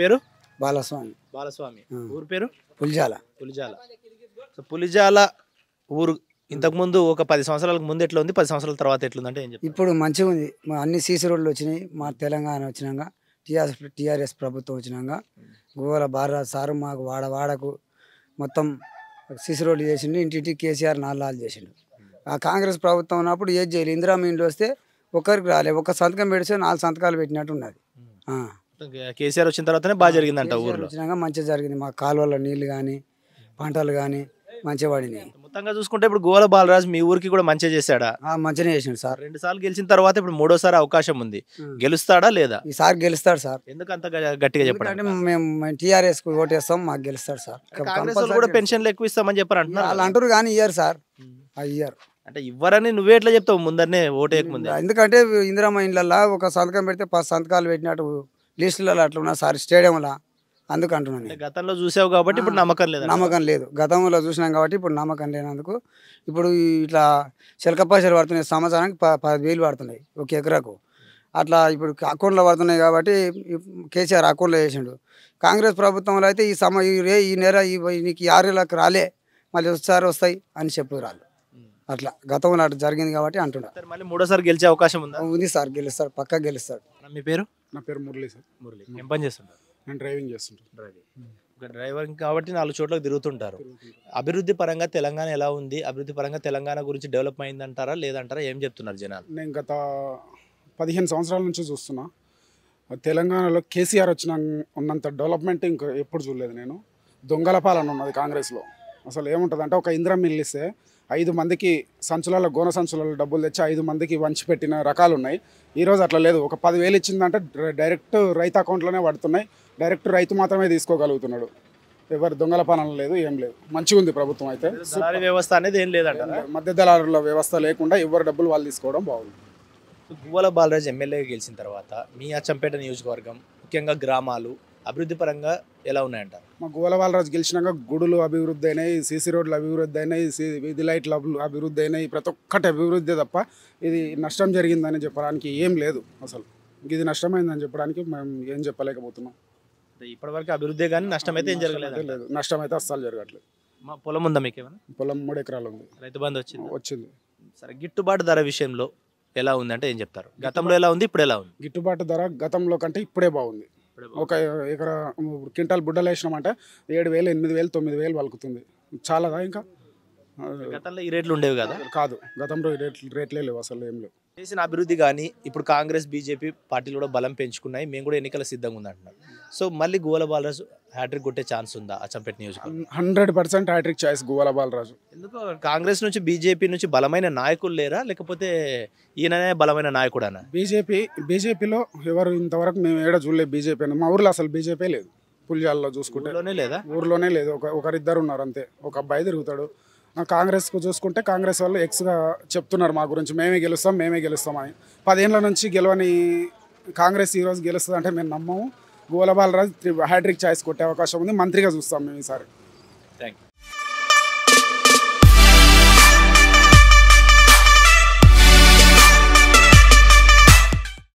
పేరు బాలస్వామి బాలస్వామి ఊరు పేరు పులిజాల పులిజాల సో పులిజాల ఊరు ఇంతకుముందు ఒక పది సంవత్సరాలకు ముందు ఎట్లా ఉంది పది సంవత్సరాల తర్వాత ఎట్లా అంటే ఇప్పుడు మంచిగా ఉంది మా అన్ని సీసీ రోడ్లు వచ్చినాయి మా తెలంగాణ వచ్చినాక టీఆర్ఎస్ టీఆర్ఎస్ ప్రభుత్వం వచ్చినాక గోవాల బారా సారు మాకు వాడ వాడకు మొత్తం సీసీ రోడ్లు చేసిండు ఇంటింటికి కేసీఆర్ నాలుగు చేసిండు ఆ కాంగ్రెస్ ప్రభుత్వం ఉన్నప్పుడు ఏది చేయాలి ఇందిరా ఇంట్లో వస్తే ఒకరికి రాలేదు ఒక సంతకం పెడితే నాలుగు సంతకాలు పెట్టినట్టు ఉన్నది కేసీఆర్ వచ్చిన తర్వాతనే బాగా జరిగిందంట ఊర్లో వచ్చినాక మంచిగా జరిగింది మా కాలువలో నీళ్ళు కానీ పంటలు కానీ మంచిగా పడినాయి మొత్తంగా చూసుకుంటే ఇప్పుడు గోల బాలరాజు మీ ఊరికి కూడా మంచిగా చేశాడా మంచిగా చేసాడు సార్ రెండు సార్లు గెలిచిన తర్వాత ఇప్పుడు మూడోసారి అవకాశం ఉంది గెలుస్తాడా లేదా ఈ సార్ గెలుస్తాడు సార్ ఎందుకంత గట్టిగా చెప్పండి మేము టీఆర్ఎస్ కు వేస్తాం మాకు గెలుస్తాడు సార్ కాంగ్రెస్ కూడా పెన్షన్లు ఎక్కువ ఇస్తామని చెప్పారు అంటున్నారు వాళ్ళు అంటారు కానీ ఇయ్యారు సార్ ఇయ్యారు అంటే ఇవ్వరని నువ్వే ఎట్లా చెప్తావు ముందరనే ఓటు ముందు ఎందుకంటే ఇందిరామ్మ ఇండ్లల్లో ఒక సంతకం పెడితే పది సంతకాలు పెట్టినట్టు లిస్టులలో అట్లా ఉన్నా సారీ స్టేడియంలో అందుకు అంటున్నాను గతంలో చూసావు కాబట్టి ఇప్పుడు నమ్మకం లేదు నమ్మకం లేదు గతంలో చూసినాం కాబట్టి ఇప్పుడు నమ్మకం లేనందుకు ఇప్పుడు ఇట్లా చిలక పడుతున్నాయి సంవత్సరానికి పది వేలు పడుతున్నాయి ఒక ఎకరాకు అట్లా ఇప్పుడు అకౌంట్లో పడుతున్నాయి కాబట్టి కేసీఆర్ అకౌంట్లో చేసిండు కాంగ్రెస్ ప్రభుత్వంలో అయితే ఈ సమ ఈ రే ఈ నెల ఈ నీకు ఆరేళ్ళకి రాలే మళ్ళీ ఒకసారి వస్తాయి అని చెప్పి రాళ్ళు అట్లా గతంలో అట్లా జరిగింది కాబట్టి అంటున్నారు మళ్ళీ మూడోసారి గెలిచే అవకాశం ఉంది సార్ గెలుస్తారు పక్కా గెలుస్తారు మీ పేరు నా పేరు మురళి సార్ మురళి ఏం పని చేస్తుంటారు నేను డ్రైవింగ్ చేస్తుంటాను డ్రైవింగ్ డ్రైవర్ కాబట్టి నాలుగు చోట్ల తిరుగుతుంటారు అభివృద్ధి పరంగా తెలంగాణ ఎలా ఉంది అభివృద్ధి పరంగా తెలంగాణ గురించి డెవలప్ అయిందంటారా లేదంటారా ఏం చెప్తున్నారు జనాలు నేను గత పదిహేను సంవత్సరాల నుంచి చూస్తున్నా తెలంగాణలో కేసీఆర్ వచ్చిన ఉన్నంత డెవలప్మెంట్ ఇంకా ఎప్పుడు చూడలేదు నేను దొంగల పాలన ఉన్నది కాంగ్రెస్లో అసలు అంటే ఒక ఇంద్రం మిల్ ఇస్తే ఐదు మందికి సంచులలో గోన సంచులలో డబ్బులు తెచ్చి ఐదు మందికి వంచి పెట్టిన రకాలు ఉన్నాయి ఈరోజు అట్లా లేదు ఒక పదివేలు ఇచ్చిందంటే డైరెక్ట్ రైతు అకౌంట్లోనే పడుతున్నాయి డైరెక్ట్ రైతు మాత్రమే తీసుకోగలుగుతున్నాడు ఎవరు దొంగల పాలన లేదు ఏం లేదు మంచిగా ఉంది ప్రభుత్వం అయితే వ్యవస్థ అనేది ఏం లేదంట మధ్య దళారుల వ్యవస్థ లేకుండా ఎవరు డబ్బులు వాళ్ళు తీసుకోవడం బాగుంది గువ్వల బాలరాజు ఎమ్మెల్యేగా గెలిచిన తర్వాత మీ అచ్చంపేట నియోజకవర్గం ముఖ్యంగా గ్రామాలు అభివృద్ధి పరంగా ఎలా ఉన్నాయంట మా గోలవాలరాజు గెలిచినాక గుడులు అభివృద్ధి అయినాయి సీసీ రోడ్లు అభివృద్ధి అయినాయి వీధి లైట్లు అభివృద్ధి అయినాయి ప్రతి ఒక్కటి అభివృద్ధి తప్ప ఇది నష్టం జరిగిందని చెప్పడానికి ఏం లేదు అసలు ఇది నష్టమైందని చెప్పడానికి మేము ఏం చెప్పలేకపోతున్నాం ఇప్పటివరకు అభివృద్ధి కానీ నష్టమైతే ఏం జరగలేదు లేదు నష్టం అయితే అస్సలు జరగట్లేదు మా పొలం ఉందా మీకు ఏమైనా పొలం మూడు ఎకరాలు ఉంది రైతు బంధు వచ్చింది వచ్చింది సరే గిట్టుబాటు ధర విషయంలో ఎలా ఉంది అంటే ఏం చెప్తారు గతంలో ఎలా ఉంది ఇప్పుడు ఎలా ఉంది గిట్టుబాటు ధర గతంలో కంటే ఇప్పుడే బాగుంది ఒక ఎకరా క్వింటాల్ బుడ్డలు వేసినామంటే ఏడు వేలు ఎనిమిది వేలు తొమ్మిది వేలు పలుకుతుంది చాలా ఇంకా గతంలో ఈ రేట్లు ఉండేవి కదా కాదు గతంలో ఈ రేట్లు రేట్లే లేవు అసలు ఏం లేవు చేసిన అభివృద్ధి కానీ ఇప్పుడు కాంగ్రెస్ బీజేపీ పార్టీలు కూడా బలం పెంచుకున్నాయి మేము కూడా ఎన్నికల సిద్ధంగా ఉందంటున్నాం సో మళ్ళీ గోల బాలరాజు హ్యాట్రిక్ కొట్టే ఛాన్స్ ఉందా అచ్చంపేట నియోజకవర్గం హండ్రెడ్ పర్సెంట్ హ్యాట్రిక్ ఛాయిస్ గోల బాలరాజు ఎందుకు కాంగ్రెస్ నుంచి బీజేపీ నుంచి బలమైన నాయకులు లేరా లేకపోతే ఈయననే బలమైన నాయకుడు అన్న బీజేపీ బీజేపీలో ఎవరు ఇంతవరకు మేము ఏడా చూడలేదు బీజేపీ అని మా ఊర్లో అసలు బీజేపీ లేదు పులిజాల్లో చూసుకుంటే లేదా ఊర్లోనే లేదు ఒక ఒకరిద్దరు ఉన్నారు అంతే ఒక అబ్బాయి తిరుగుతాడు కాంగ్రెస్కు చూసుకుంటే కాంగ్రెస్ వాళ్ళు ఎక్స్గా చెప్తున్నారు మా గురించి మేమే గెలుస్తాం మేమే గెలుస్తాం అని పదేళ్ళ నుంచి గెలవని కాంగ్రెస్ ఈరోజు గెలుస్తుంది అంటే మేము నమ్మము గోలబాలరాజు హ్యాట్రిక్ ఛాయిస్ కొట్టే అవకాశం ఉంది మంత్రిగా చూస్తాం మేము ఈసారి థ్యాంక్ యూ